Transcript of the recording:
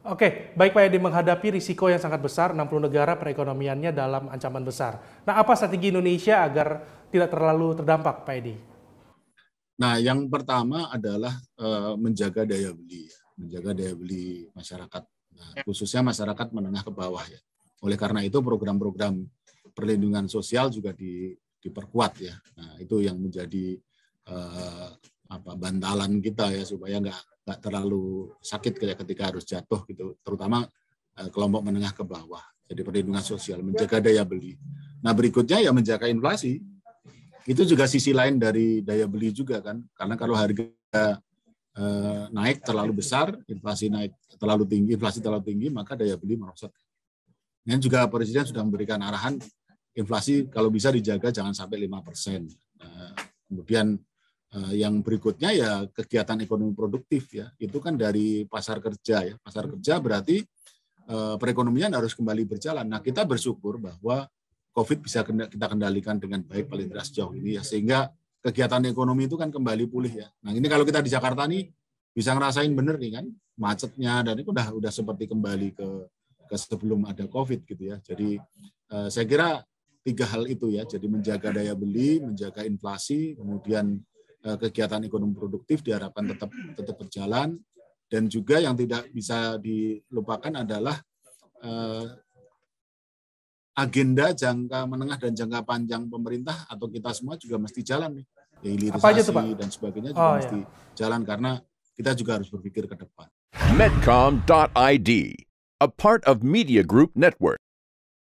Oke, baik Pak Edi menghadapi risiko yang sangat besar, 60 negara perekonomiannya dalam ancaman besar. Nah, apa strategi Indonesia agar tidak terlalu terdampak, Pak Edi? Nah, yang pertama adalah uh, menjaga daya beli, ya, menjaga daya beli masyarakat, nah, khususnya masyarakat menengah ke bawah ya. Oleh karena itu, program-program perlindungan sosial juga di, diperkuat ya. Nah, itu yang menjadi uh, apa bantalan kita ya supaya nggak nggak terlalu sakit kayak ketika harus jatuh gitu, terutama eh, kelompok menengah ke bawah. Jadi perlindungan sosial, menjaga daya beli. Nah berikutnya ya menjaga inflasi. Itu juga sisi lain dari daya beli juga kan, karena kalau harga eh, naik terlalu besar, inflasi naik terlalu tinggi, inflasi terlalu tinggi maka daya beli merosot. Dan juga Presiden sudah memberikan arahan inflasi kalau bisa dijaga jangan sampai lima persen. Nah, kemudian Eh, yang berikutnya ya kegiatan ekonomi produktif ya itu kan dari pasar kerja ya pasar hmm. kerja berarti eh, perekonomian harus kembali berjalan nah kita bersyukur bahwa covid bisa kita kendalikan dengan baik paling tidak sejauh ini ya sehingga kegiatan ekonomi itu kan kembali pulih ya nah ini kalau kita di Jakarta nih bisa ngerasain bener nih kan macetnya dan itu udah udah seperti kembali ke ke sebelum ada covid gitu ya jadi eh, saya kira tiga hal itu ya jadi menjaga daya beli menjaga inflasi kemudian Eh, kegiatan ekonomi produktif diharapkan tetap tetap berjalan dan juga yang tidak bisa dilupakan adalah eh, agenda jangka menengah dan jangka panjang pemerintah atau kita semua juga mesti jalan nih ya, hilirisasi dan sebagainya juga oh, mesti iya. jalan karena kita juga harus berpikir ke depan. Medcom.id, a part of Media Group Network.